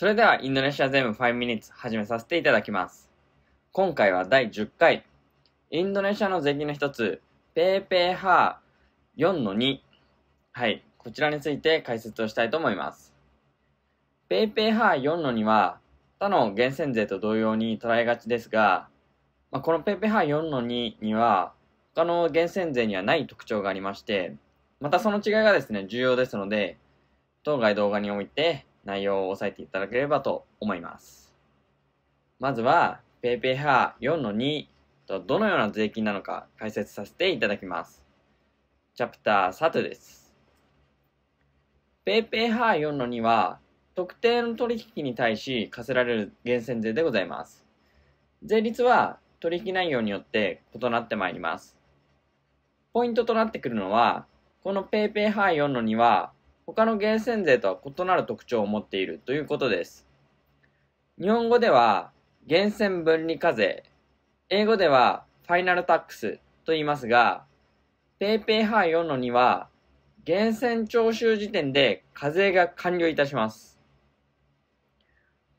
それではインドネシア全部5 minutes 始めさせていただきます。今回は第10回。インドネシアの税金の一つ、ペーペーハー4 2。はい。こちらについて解説をしたいと思います。ペーペーハー4の2は、他の源泉税と同様に捉えがちですが、まあ、このペーペーハー4 2には、他の源泉税にはない特徴がありまして、またその違いがですね、重要ですので、当該動画において内容を押さえていただければと思います。まずは、PayPay 派4の2とどのような税金なのか解説させていただきます。チャプターサトです。PayPay 派4の2は、特定の取引に対し課せられる源泉税でございます。税率は取引内容によって異なってまいります。ポイントとなってくるのは、この PayPay 派4の2は、他の源泉税とは異なる特徴を持っているということです。日本語では源泉分離課税、英語ではファイナルタックスと言いますが、PayPay 派4の2は源泉徴収時点で課税が完了いたします。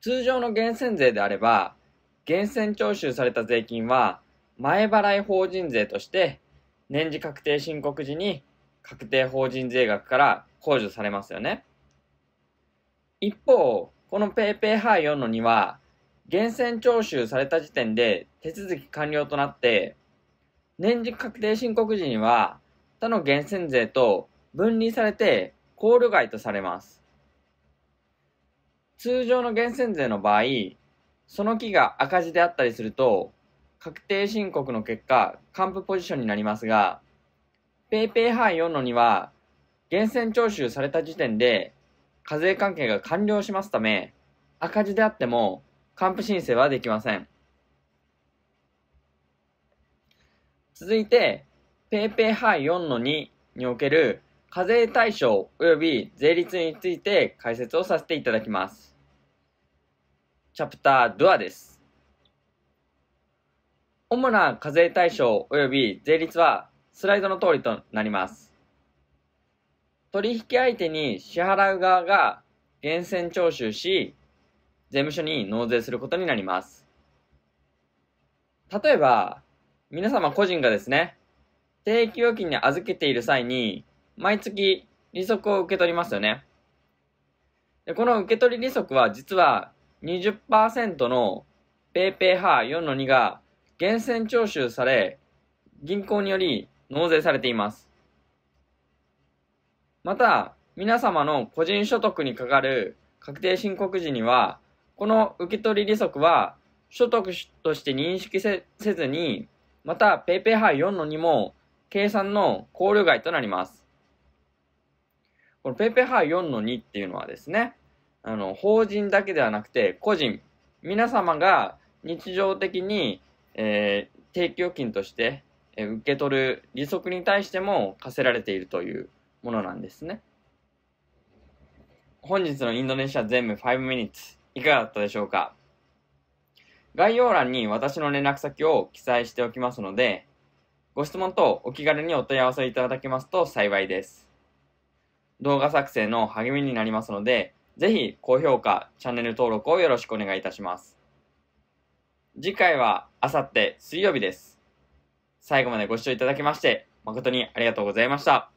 通常の源泉税であれば、源泉徴収された税金は前払い法人税として年次確定申告時に確定法人税額から控除されますよね。一方、この PayPay 杯4の2は、源泉徴収された時点で手続き完了となって、年次確定申告時には他の源泉税と分離されて考慮外とされます。通常の源泉税の場合、その期が赤字であったりすると、確定申告の結果、還付ポジションになりますが、ペイペイ範囲4の2は、源泉徴収された時点で、課税関係が完了しますため、赤字であっても、還付申請はできません。続いて、ペイペイ範囲4の2における課税対象及び税率について解説をさせていただきます。チャプタードアです。主な課税対象及び税率はスライドの通りとなります。取引相手に支払う側が源泉徴収し、税務署に納税することになります。例えば、皆様個人がですね、定期預金に預けている際に、毎月利息を受け取りますよね。でこの受け取り利息は実は20%の PayPayHa4-2 が源泉徴収され、銀行により納税されています。また、皆様の個人所得にかかる確定申告時には、この受取利息は所得として認識せずに、また PayPay 杯4の2も計算の考慮外となります。この PayPay 杯4の2っていうのはですね、あの、法人だけではなくて個人、皆様が日常的に、えー、定期預金として受け取る利息に対しても課せられているというものなんですね。本日のインドネシア全部5 minutes いかがだったでしょうか概要欄に私の連絡先を記載しておきますので、ご質問とお気軽にお問い合わせいただけますと幸いです。動画作成の励みになりますので、ぜひ高評価、チャンネル登録をよろしくお願いいたします。次回はあさって水曜日です。最後までご視聴いただきまして、誠にありがとうございました。